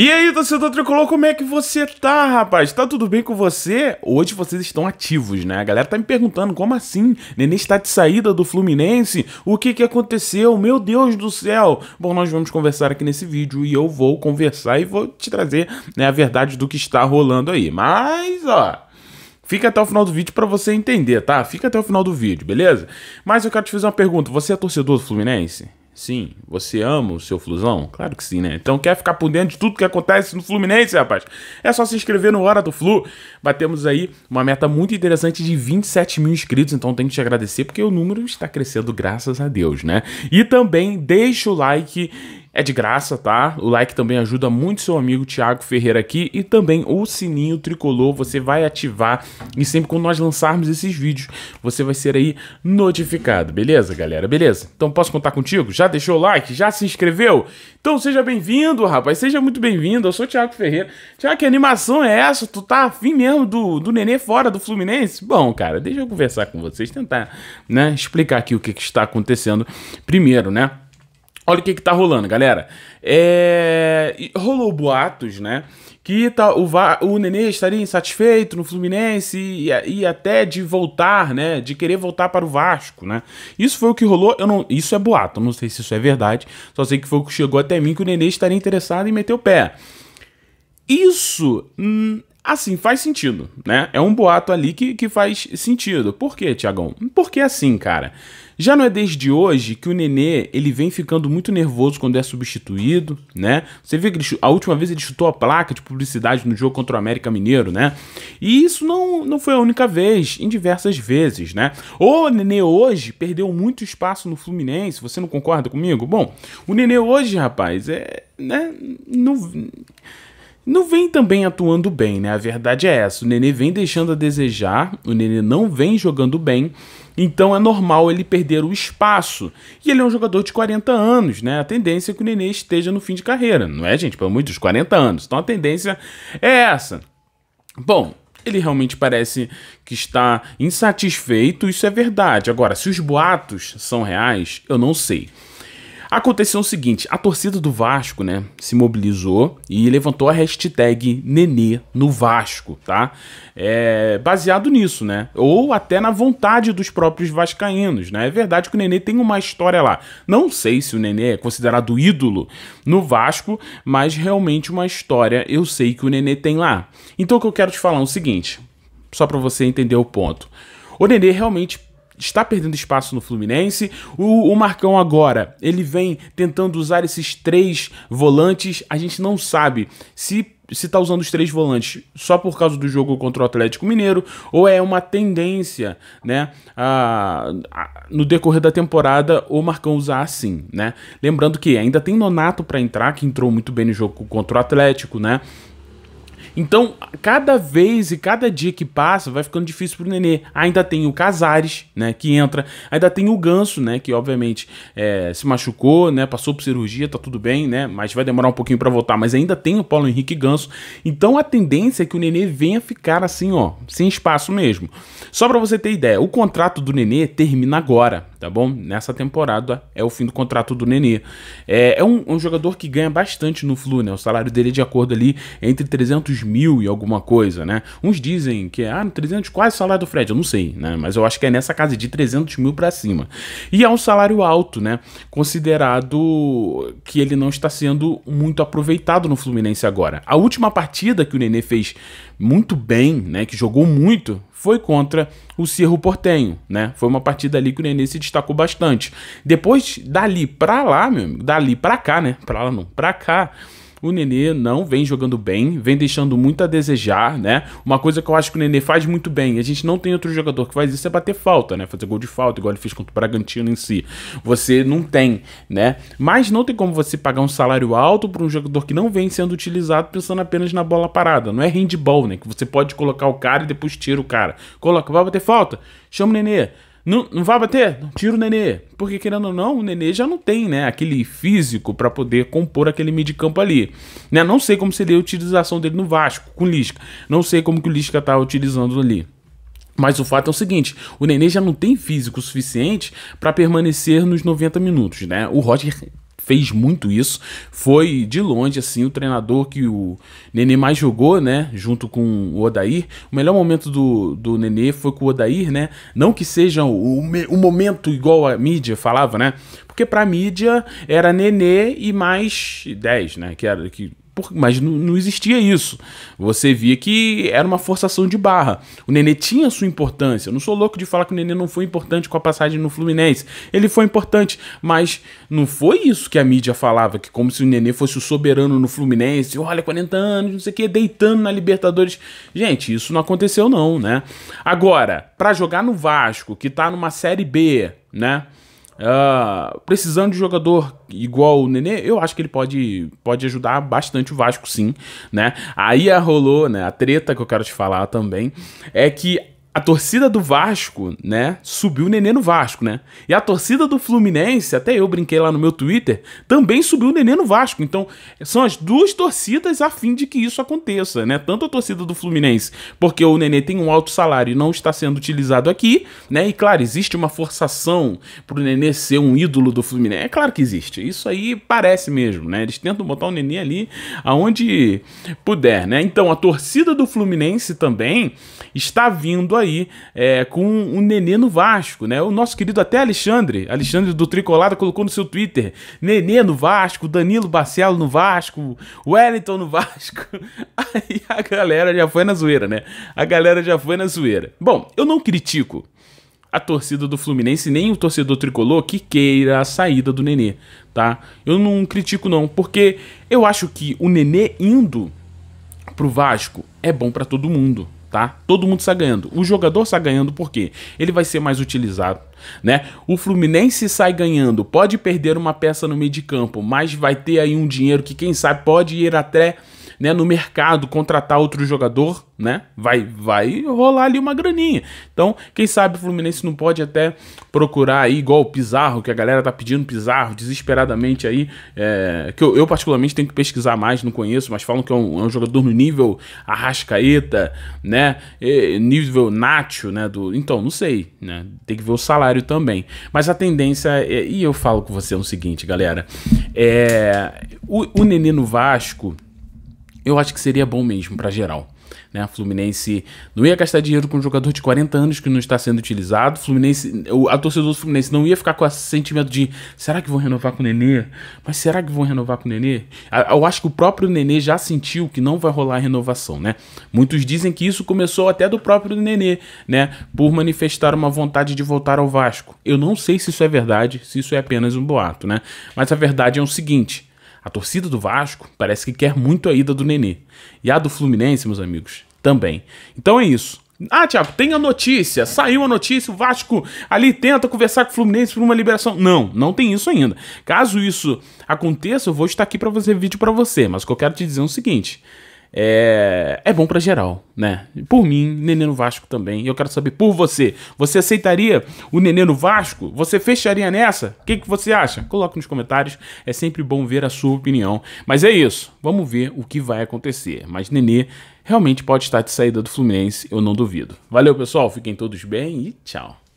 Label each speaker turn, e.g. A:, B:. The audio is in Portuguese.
A: E aí, torcedor tricolor, como é que você tá, rapaz? Tá tudo bem com você? Hoje vocês estão ativos, né? A galera tá me perguntando, como assim? Nenê está de saída do Fluminense? O que que aconteceu? Meu Deus do céu! Bom, nós vamos conversar aqui nesse vídeo e eu vou conversar e vou te trazer né, a verdade do que está rolando aí. Mas, ó... Fica até o final do vídeo para você entender, tá? Fica até o final do vídeo, beleza? Mas eu quero te fazer uma pergunta. Você é torcedor do Fluminense? Sim, você ama o seu Flusão? Claro que sim, né? Então quer ficar por dentro de tudo que acontece no Fluminense, rapaz? É só se inscrever no Hora do Flu. Batemos aí uma meta muito interessante de 27 mil inscritos, então tenho que te agradecer porque o número está crescendo, graças a Deus, né? E também deixa o like é de graça, tá? O like também ajuda muito seu amigo Thiago Ferreira aqui e também o sininho tricolor você vai ativar e sempre quando nós lançarmos esses vídeos, você vai ser aí notificado, beleza, galera? Beleza? Então posso contar contigo? Já deixou o like? Já se inscreveu? Então seja bem-vindo, rapaz, seja muito bem-vindo. Eu sou o Thiago Ferreira. Tiago, que animação é essa? Tu tá afim mesmo do, do Nenê fora do Fluminense? Bom, cara, deixa eu conversar com vocês, tentar, né, explicar aqui o que, que está acontecendo primeiro, né? Olha o que, que tá rolando, galera. É... Rolou boatos, né? Que tá, o, Va... o Nenê estaria insatisfeito no Fluminense e, e, até de voltar, né? De querer voltar para o Vasco, né? Isso foi o que rolou. Eu não... Isso é boato, eu não sei se isso é verdade. Só sei que foi o que chegou até mim que o Nenê estaria interessado em meter o pé. Isso hum, Assim, faz sentido, né? É um boato ali que, que faz sentido. Por quê, Tiagão? Porque é assim, cara. Já não é desde hoje que o Nenê, ele vem ficando muito nervoso quando é substituído, né? Você vê que ele, a última vez ele chutou a placa de publicidade no jogo contra o América Mineiro, né? E isso não, não foi a única vez, em diversas vezes, né? O Nenê hoje perdeu muito espaço no Fluminense, você não concorda comigo? Bom, o Nenê hoje, rapaz, é... né? Não não vem também atuando bem, né? A verdade é essa. O Nenê vem deixando a desejar, o Nenê não vem jogando bem, então é normal ele perder o espaço. E ele é um jogador de 40 anos, né? A tendência é que o Nenê esteja no fim de carreira, não é, gente? Pelo menos 40 anos. Então a tendência é essa. Bom, ele realmente parece que está insatisfeito, isso é verdade. Agora, se os boatos são reais, eu não sei. Aconteceu o seguinte, a torcida do Vasco, né, se mobilizou e levantou a hashtag Nenê no Vasco, tá? É, baseado nisso, né? Ou até na vontade dos próprios vascaínos, né? É verdade que o Nenê tem uma história lá. Não sei se o Nenê é considerado ídolo no Vasco, mas realmente uma história eu sei que o Nenê tem lá. Então o que eu quero te falar é o seguinte, só para você entender o ponto. O Nenê realmente está perdendo espaço no Fluminense. O, o Marcão agora, ele vem tentando usar esses três volantes. A gente não sabe se se tá usando os três volantes só por causa do jogo contra o Atlético Mineiro, ou é uma tendência, né, a, a, no decorrer da temporada o Marcão usar assim, né? Lembrando que ainda tem Nonato para entrar, que entrou muito bem no jogo contra o Atlético, né? Então, cada vez e cada dia que passa, vai ficando difícil pro Nenê. Ainda tem o Casares, né, que entra. Ainda tem o Ganso, né, que obviamente é, se machucou, né, passou por cirurgia, tá tudo bem, né, mas vai demorar um pouquinho para voltar. Mas ainda tem o Paulo Henrique Ganso. Então, a tendência é que o Nenê venha ficar assim, ó, sem espaço mesmo. Só para você ter ideia, o contrato do Nenê termina agora tá bom? Nessa temporada é o fim do contrato do Nenê. É, é um, um, jogador que ganha bastante no Flu, né? O salário dele é de acordo ali entre 300 mil e alguma coisa, né? Uns dizem que é ah, 300 quase o salário do Fred, eu não sei, né? Mas eu acho que é nessa casa de 300 mil para cima. E é um salário alto, né? Considerado que ele não está sendo muito aproveitado no Fluminense agora. A última partida que o Nenê fez muito bem, né? Que jogou muito foi contra o Cerro Portenho, né? Foi uma partida ali que o Nenê se destacou bastante. Depois, dali pra lá, meu amigo, dali pra cá, né? Pra lá não, pra cá, o Nenê não vem jogando bem, vem deixando muito a desejar, né? Uma coisa que eu acho que o Nenê faz muito bem, a gente não tem outro jogador que faz isso, é bater falta, né? Fazer gol de falta, igual ele fez contra o Bragantino em si. Você não tem, né? Mas não tem como você pagar um salário alto para um jogador que não vem sendo utilizado pensando apenas na bola parada. Não é handball, né? Que você pode colocar o cara e depois tira o cara. Coloca, vai bater falta, chama o Nenê não, não vai bater? Tira o Nenê. Porque, querendo ou não, o Nenê já não tem, né? Aquele físico para poder compor aquele meio de campo ali. Né? Não sei como seria a utilização dele no Vasco, com o Lisca. Não sei como que o Lisca tá utilizando ali. Mas o fato é o seguinte, o Nenê já não tem físico suficiente para permanecer nos 90 minutos, né? O Roger fez muito isso. Foi de longe assim o treinador que o Nenê mais jogou, né, junto com o Odair. O melhor momento do, do Nenê foi com o Odair, né? Não que seja o, o momento igual a mídia falava, né? Porque pra mídia era Nenê e mais 10, né? Que era que mas não, existia isso. Você via que era uma forçação de barra. O Nenê tinha sua importância. Eu não sou louco de falar que o Nenê não foi importante com a passagem no Fluminense. Ele foi importante, mas não foi isso que a mídia falava, que como se o Nenê fosse o soberano no Fluminense, olha, 40 anos, não sei o que, deitando na Libertadores. Gente, isso não aconteceu não, né? Agora, para jogar no Vasco, que tá numa Série B, né? Uh, precisando de jogador igual o Nenê, eu acho que ele pode, pode ajudar bastante o Vasco, sim, né? Aí a rolou, né? A treta que eu quero te falar também é que a torcida do Vasco, né, subiu o nenê no Vasco, né? E a torcida do Fluminense, até eu brinquei lá no meu Twitter, também subiu o nenê no Vasco. Então, são as duas torcidas a fim de que isso aconteça, né? Tanto a torcida do Fluminense, porque o nenê tem um alto salário e não está sendo utilizado aqui, né? E claro, existe uma forçação pro nenê ser um ídolo do Fluminense. É claro que existe. Isso aí parece mesmo, né? Eles tentam botar o nenê ali aonde puder, né? Então, a torcida do Fluminense também está vindo aí aí é, com o um Nenê no Vasco, né? O nosso querido até Alexandre, Alexandre do Tricolada colocou no seu Twitter, Nenê no Vasco, Danilo Barcelo no Vasco, Wellington no Vasco. Aí a galera já foi na zoeira, né? A galera já foi na zoeira. Bom, eu não critico a torcida do Fluminense, nem o torcedor tricolor que queira a saída do Nenê, tá? Eu não critico não, porque eu acho que o Nenê indo pro Vasco é bom para todo mundo tá? Todo mundo está ganhando. O jogador está ganhando porque ele vai ser mais utilizado, né? O Fluminense sai ganhando, pode perder uma peça no meio de campo, mas vai ter aí um dinheiro que quem sabe pode ir até né, no mercado contratar outro jogador, né? Vai, vai rolar ali uma graninha. Então, quem sabe o Fluminense não pode até procurar aí, igual o Pizarro, que a galera tá pedindo Pizarro desesperadamente aí. É, que eu, eu, particularmente tenho que pesquisar mais, não conheço, mas falam que é um, é um jogador no nível Arrascaeta, né? E, nível Nacho, né? Do, então, não sei, né? Tem que ver o salário também. Mas a tendência, é, e eu falo com você o seguinte, galera. É, o, o Nenê no Vasco eu acho que seria bom mesmo para geral. Né? Fluminense não ia gastar dinheiro com um jogador de 40 anos que não está sendo utilizado. Fluminense, a torcedor do Fluminense não ia ficar com esse sentimento de será que vão renovar com o Nenê? Mas será que vão renovar com o Nenê? Eu acho que o próprio Nenê já sentiu que não vai rolar a renovação, né? Muitos dizem que isso começou até do próprio Nenê, né? Por manifestar uma vontade de voltar ao Vasco. Eu não sei se isso é verdade, se isso é apenas um boato, né? Mas a verdade é o seguinte: a torcida do Vasco parece que quer muito a ida do Nenê. E a do Fluminense, meus amigos, também. Então é isso. Ah, Thiago, tem a notícia. Saiu a notícia, o Vasco ali tenta conversar com o Fluminense por uma liberação. Não, não tem isso ainda. Caso isso aconteça, eu vou estar aqui para fazer vídeo para você, mas o que eu quero te dizer é o seguinte: é, é bom para geral, né? Por mim, Nenê no Vasco também. Eu quero saber por você. Você aceitaria o Nenê no Vasco? Você fecharia nessa? O que, que você acha? Coloque nos comentários. É sempre bom ver a sua opinião. Mas é isso. Vamos ver o que vai acontecer. Mas Nenê realmente pode estar de saída do Fluminense, eu não duvido. Valeu, pessoal. Fiquem todos bem e tchau.